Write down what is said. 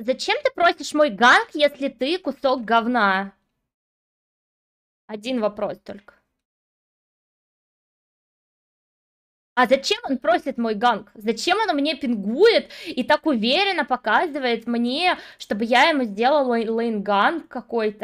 Зачем ты просишь мой ганг, если ты кусок говна? Один вопрос только. А зачем он просит мой ганг? Зачем он мне пингует и так уверенно показывает мне, чтобы я ему сделала лейн лейнганг какой-то?